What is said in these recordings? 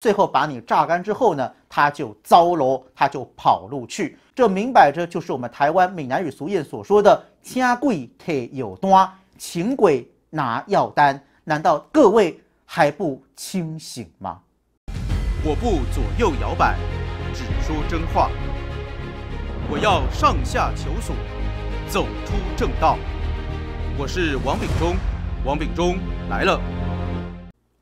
最后把你榨干之后呢，他就糟了，他就跑路去。这明摆着就是我们台湾闽南语俗谚所说的“家贵贴有端，请鬼拿药单”。难道各位还不清醒吗？我不左右摇摆，只说真话。我要上下求索，走出正道。我是王炳忠，王炳忠来了。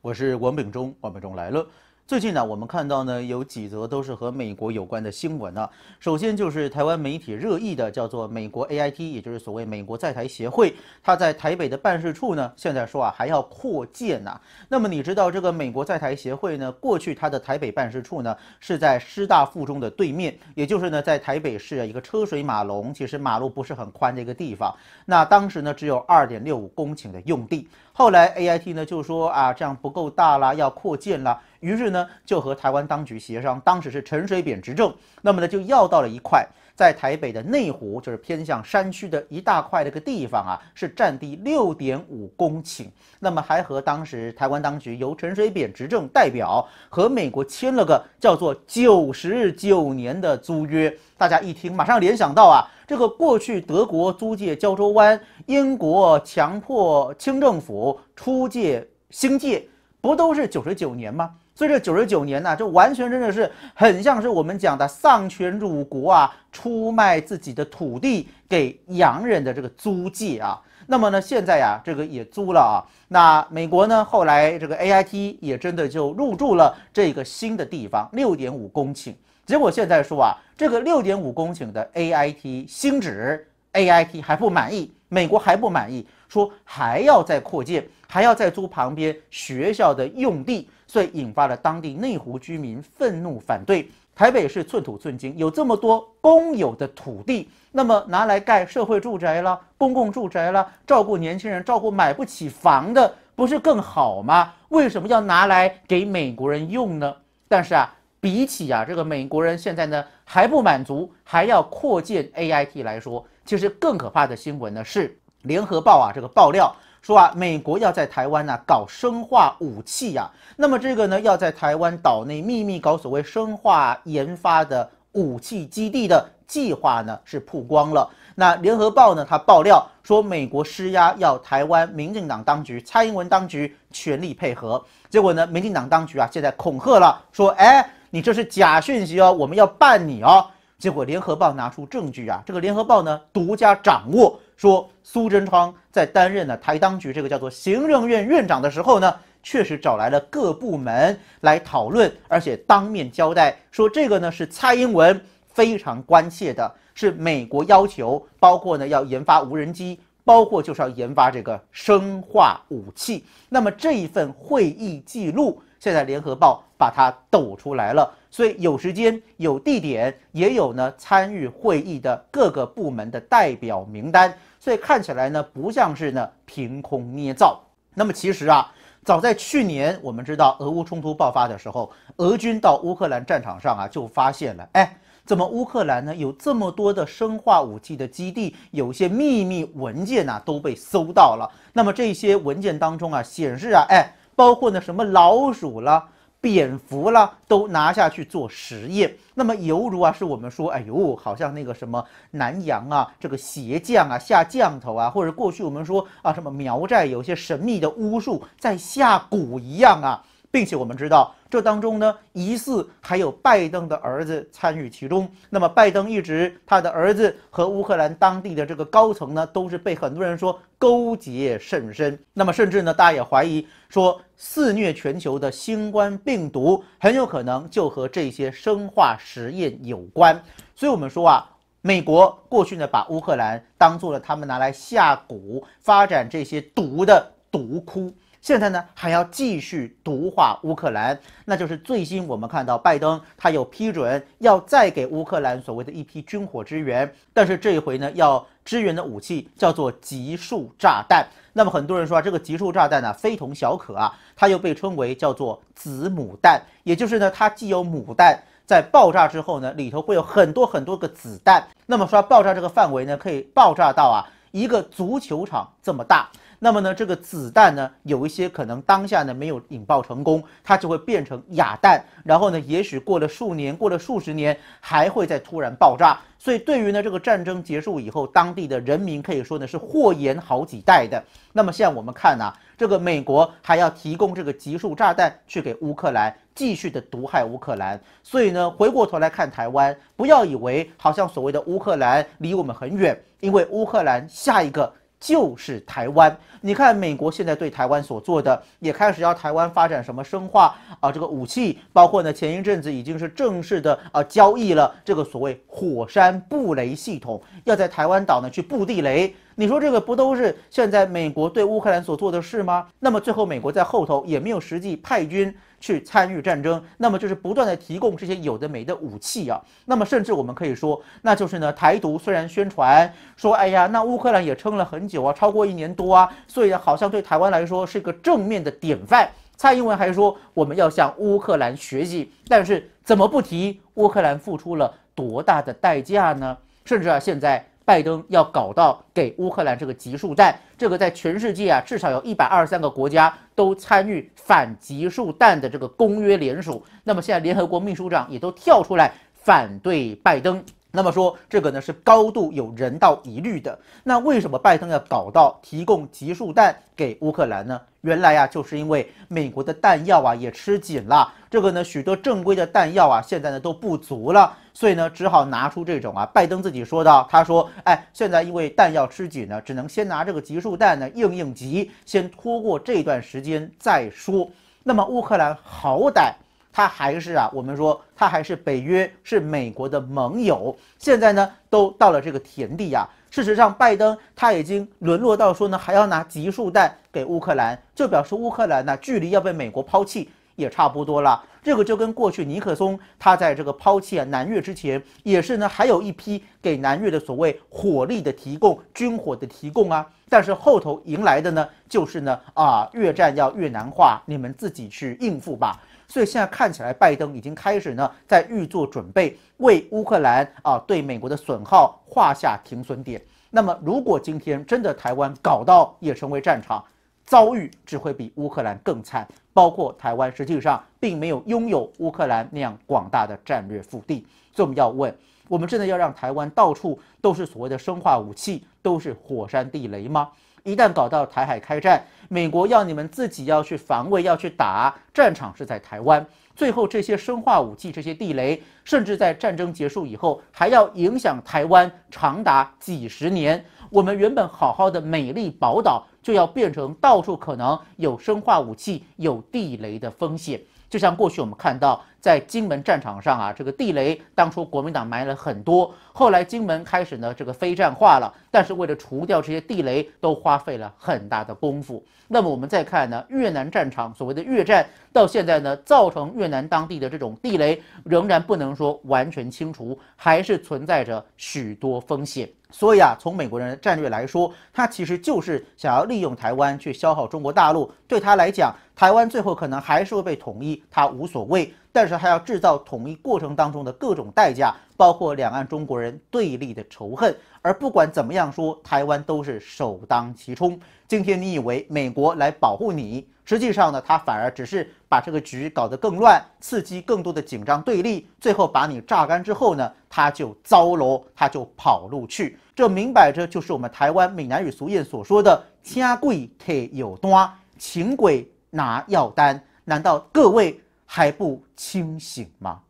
我是王炳忠，王炳忠来了。最近呢，我们看到呢，有几则都是和美国有关的新闻呢。首先就是台湾媒体热议的，叫做美国 A I T，也就是所谓美国在台协会。它在台北的办事处呢，现在说啊还要扩建呢。那么你知道这个美国在台协会呢，过去它的台北办事处呢是在师大附中的对面，也就是呢在台北市啊一个车水马龙，其实马路不是很宽的一个地方。那当时呢只有二点六五公顷的用地，后来 A I T 呢就说啊这样不够大啦，要扩建了。于是呢，就和台湾当局协商，当时是陈水扁执政，那么呢，就要到了一块在台北的内湖，就是偏向山区的一大块那个地方啊，是占地六点五公顷。那么还和当时台湾当局由陈水扁执政代表和美国签了个叫做九十九年的租约。大家一听，马上联想到啊，这个过去德国租借胶州湾，英国强迫清政府出借新界，不都是九十九年吗？所以这九十九年呢，这完全真的是很像是我们讲的丧权辱国啊，出卖自己的土地给洋人的这个租界啊。那么呢，现在呀，这个也租了啊。那美国呢，后来这个 A I T 也真的就入住了这个新的地方，六点五公顷。结果现在说啊，这个六点五公顷的 A I T 新址，A I T 还不满意，美国还不满意，说还要再扩建，还要再租旁边学校的用地。对，引发了当地内湖居民愤怒反对。台北是寸土寸金，有这么多公有的土地，那么拿来盖社会住宅了、公共住宅了，照顾年轻人、照顾买不起房的，不是更好吗？为什么要拿来给美国人用呢？但是啊，比起啊这个美国人现在呢还不满足，还要扩建 A I T 来说，其实更可怕的新闻呢是《联合报》啊这个爆料。说啊，美国要在台湾呢搞生化武器呀，那么这个呢要在台湾岛内秘密搞所谓生化研发的武器基地的计划呢是曝光了。那联合报呢，他爆料说美国施压要台湾民进党当局、蔡英文当局全力配合，结果呢，民进党当局啊现在恐吓了，说哎你这是假讯息哦，我们要办你哦。结果联合报拿出证据啊，这个联合报呢独家掌握。说苏贞昌在担任呢台当局这个叫做行政院院长的时候呢，确实找来了各部门来讨论，而且当面交代说这个呢是蔡英文非常关切的，是美国要求，包括呢要研发无人机。包括就是要研发这个生化武器。那么这一份会议记录，现在《联合报》把它抖出来了。所以有时间、有地点，也有呢参与会议的各个部门的代表名单。所以看起来呢，不像是呢凭空捏造。那么其实啊，早在去年我们知道俄乌冲突爆发的时候，俄军到乌克兰战场上啊就发现了，哎。怎么乌克兰呢？有这么多的生化武器的基地，有些秘密文件呢都被搜到了。那么这些文件当中啊，显示啊，哎，包括呢什么老鼠啦、蝙蝠啦，都拿下去做实验。那么犹如啊，是我们说，哎呦，好像那个什么南洋啊，这个鞋匠啊，下降头啊，或者过去我们说啊，什么苗寨有些神秘的巫术在下蛊一样啊。并且我们知道，这当中呢，疑似还有拜登的儿子参与其中。那么，拜登一直他的儿子和乌克兰当地的这个高层呢，都是被很多人说勾结甚深。那么，甚至呢，大家也怀疑说，肆虐全球的新冠病毒很有可能就和这些生化实验有关。所以，我们说啊，美国过去呢，把乌克兰当做了他们拿来下蛊、发展这些毒的毒窟。现在呢，还要继续毒化乌克兰，那就是最新我们看到，拜登他又批准要再给乌克兰所谓的一批军火支援，但是这一回呢，要支援的武器叫做集束炸弹。那么很多人说啊，这个集束炸弹呢非同小可啊，它又被称为叫做子母弹，也就是呢，它既有母弹在爆炸之后呢，里头会有很多很多个子弹。那么说爆炸这个范围呢，可以爆炸到啊一个足球场这么大。那么呢，这个子弹呢，有一些可能当下呢没有引爆成功，它就会变成哑弹。然后呢，也许过了数年，过了数十年，还会再突然爆炸。所以对于呢，这个战争结束以后，当地的人民可以说呢是祸延好几代的。那么像我们看呢，这个美国还要提供这个集束炸弹去给乌克兰继续的毒害乌克兰。所以呢，回过头来看台湾，不要以为好像所谓的乌克兰离我们很远，因为乌克兰下一个。就是台湾，你看美国现在对台湾所做的，也开始要台湾发展什么生化啊，这个武器，包括呢前一阵子已经是正式的啊交易了，这个所谓火山布雷系统，要在台湾岛呢去布地雷。你说这个不都是现在美国对乌克兰所做的事吗？那么最后美国在后头也没有实际派军去参与战争，那么就是不断的提供这些有的没的武器啊。那么甚至我们可以说，那就是呢，台独虽然宣传说，哎呀，那乌克兰也撑了很久啊，超过一年多啊，所以好像对台湾来说是个正面的典范。蔡英文还说我们要向乌克兰学习，但是怎么不提乌克兰付出了多大的代价呢？甚至啊，现在。拜登要搞到给乌克兰这个集束弹，这个在全世界啊，至少有一百二十三个国家都参与反集束弹的这个公约联手。那么现在联合国秘书长也都跳出来反对拜登。那么说，这个呢是高度有人道疑虑的。那为什么拜登要搞到提供集束弹给乌克兰呢？原来呀，就是因为美国的弹药啊也吃紧了，这个呢许多正规的弹药啊现在呢都不足了，所以呢只好拿出这种啊。拜登自己说的，他说：“哎，现在因为弹药吃紧呢，只能先拿这个集束弹呢应应急，先拖过这段时间再说。”那么乌克兰好歹。他还是啊，我们说他还是北约，是美国的盟友。现在呢，都到了这个田地啊。事实上，拜登他已经沦落到说呢，还要拿集束弹给乌克兰，就表示乌克兰呢，距离要被美国抛弃。也差不多了，这个就跟过去尼克松他在这个抛弃啊南越之前，也是呢，还有一批给南越的所谓火力的提供、军火的提供啊，但是后头迎来的呢，就是呢啊，越战要越难化，你们自己去应付吧。所以现在看起来，拜登已经开始呢在预做准备，为乌克兰啊对美国的损耗画下停损点。那么如果今天真的台湾搞到也成为战场，遭遇只会比乌克兰更惨，包括台湾，实际上并没有拥有乌克兰那样广大的战略腹地。所以我们要问，我们真的要让台湾到处都是所谓的生化武器，都是火山地雷吗？一旦搞到台海开战，美国要你们自己要去防卫，要去打，战场是在台湾。最后，这些生化武器、这些地雷，甚至在战争结束以后，还要影响台湾长达几十年。我们原本好好的美丽宝岛，就要变成到处可能有生化武器、有地雷的风险。就像过去我们看到。在金门战场上啊，这个地雷当初国民党埋了很多，后来金门开始呢这个非战化了，但是为了除掉这些地雷，都花费了很大的功夫。那么我们再看呢越南战场，所谓的越战到现在呢，造成越南当地的这种地雷仍然不能说完全清除，还是存在着许多风险。所以啊，从美国人的战略来说，他其实就是想要利用台湾去消耗中国大陆。对他来讲，台湾最后可能还是会被统一，他无所谓。但是还要制造统一过程当中的各种代价，包括两岸中国人对立的仇恨。而不管怎么样说，台湾都是首当其冲。今天你以为美国来保护你，实际上呢，他反而只是把这个局搞得更乱，刺激更多的紧张对立，最后把你榨干之后呢，他就糟了，他就跑路去。这明摆着就是我们台湾闽南语俗谚所说的“家贵提有端，请鬼拿药单”。难道各位？还不清醒吗？